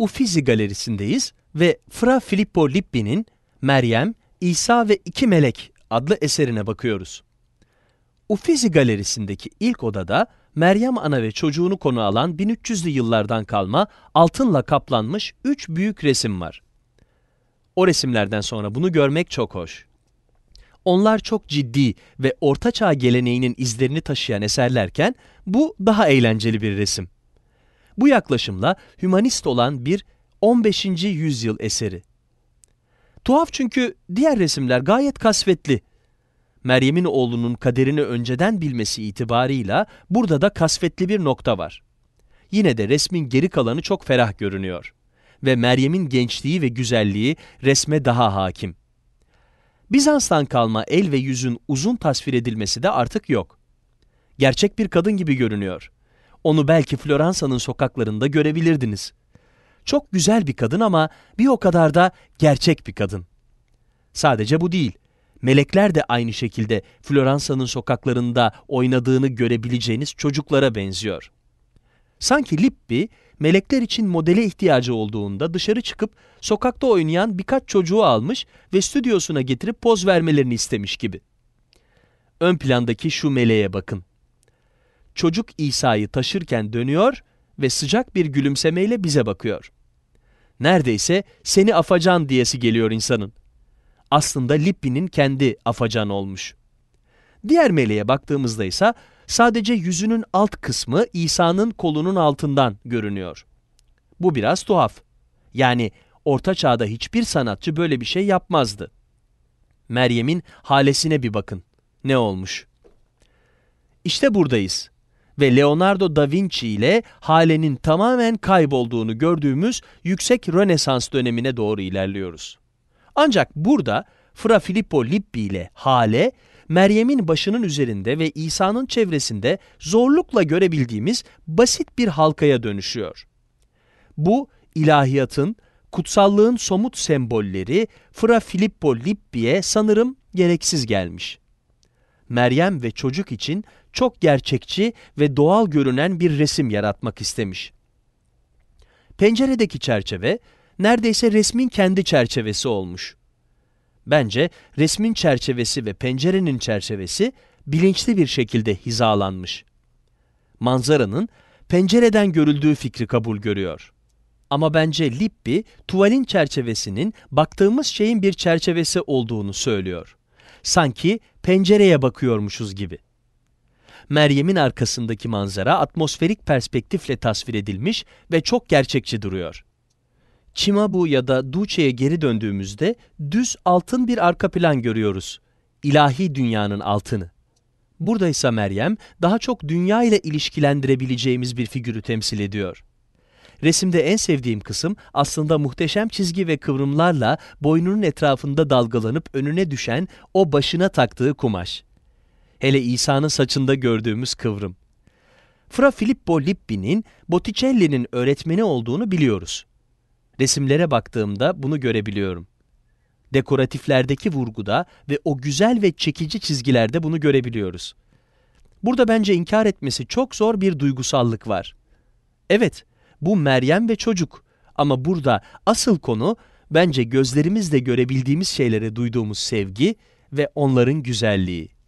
Uffizi Galerisi'ndeyiz ve Fra Filippo Lippi'nin Meryem, İsa ve İki Melek adlı eserine bakıyoruz. Uffizi Galerisi'ndeki ilk odada Meryem Ana ve çocuğunu konu alan 1300'lü yıllardan kalma altınla kaplanmış üç büyük resim var. O resimlerden sonra bunu görmek çok hoş. Onlar çok ciddi ve ortaçağ geleneğinin izlerini taşıyan eserlerken bu daha eğlenceli bir resim. Bu yaklaşımla hümanist olan bir 15. yüzyıl eseri. Tuhaf çünkü diğer resimler gayet kasvetli. Meryem'in oğlunun kaderini önceden bilmesi itibarıyla burada da kasvetli bir nokta var. Yine de resmin geri kalanı çok ferah görünüyor ve Meryem'in gençliği ve güzelliği resme daha hakim. Bizans'tan kalma el ve yüzün uzun tasvir edilmesi de artık yok. Gerçek bir kadın gibi görünüyor. Onu belki Floransa'nın sokaklarında görebilirdiniz. Çok güzel bir kadın ama bir o kadar da gerçek bir kadın. Sadece bu değil. Melekler de aynı şekilde Floransa'nın sokaklarında oynadığını görebileceğiniz çocuklara benziyor. Sanki Lippi, melekler için modele ihtiyacı olduğunda dışarı çıkıp sokakta oynayan birkaç çocuğu almış ve stüdyosuna getirip poz vermelerini istemiş gibi. Ön plandaki şu meleğe bakın çocuk İsa'yı taşırken dönüyor ve sıcak bir gülümsemeyle bize bakıyor. Neredeyse seni afacan diyesi geliyor insanın. Aslında Lippi'nin kendi afacan olmuş. Diğer meleğe baktığımızda ise sadece yüzünün alt kısmı İsa'nın kolunun altından görünüyor. Bu biraz tuhaf. Yani orta çağda hiçbir sanatçı böyle bir şey yapmazdı. Meryem'in halesine bir bakın. Ne olmuş? İşte buradayız ve Leonardo da Vinci ile halenin tamamen kaybolduğunu gördüğümüz yüksek Rönesans dönemine doğru ilerliyoruz. Ancak burada Fra Filippo Lippi ile hale, Meryem'in başının üzerinde ve İsa'nın çevresinde zorlukla görebildiğimiz basit bir halkaya dönüşüyor. Bu, ilahiyatın, kutsallığın somut sembolleri Fra Filippo Lippi'ye sanırım gereksiz gelmiş. Meryem ve çocuk için çok gerçekçi ve doğal görünen bir resim yaratmak istemiş. Penceredeki çerçeve neredeyse resmin kendi çerçevesi olmuş. Bence resmin çerçevesi ve pencerenin çerçevesi bilinçli bir şekilde hizalanmış. Manzaranın pencereden görüldüğü fikri kabul görüyor. Ama bence Lippi, tuvalin çerçevesinin baktığımız şeyin bir çerçevesi olduğunu söylüyor. Sanki pencereye bakıyormuşuz gibi. Meryem'in arkasındaki manzara atmosferik perspektifle tasvir edilmiş ve çok gerçekçi duruyor. Çimabu ya da Duce'ye geri döndüğümüzde düz altın bir arka plan görüyoruz. İlahi dünyanın altını. Burada ise Meryem daha çok dünya ile ilişkilendirebileceğimiz bir figürü temsil ediyor. Resimde en sevdiğim kısım aslında muhteşem çizgi ve kıvrımlarla boynunun etrafında dalgalanıp önüne düşen o başına taktığı kumaş. Hele İsa'nın saçında gördüğümüz kıvrım. Fra Filippo Lippi'nin Botticelli'nin öğretmeni olduğunu biliyoruz. Resimlere baktığımda bunu görebiliyorum. Dekoratiflerdeki vurguda ve o güzel ve çekici çizgilerde bunu görebiliyoruz. Burada bence inkar etmesi çok zor bir duygusallık var. Evet, bu Meryem ve çocuk. Ama burada asıl konu bence gözlerimizle görebildiğimiz şeylere duyduğumuz sevgi ve onların güzelliği.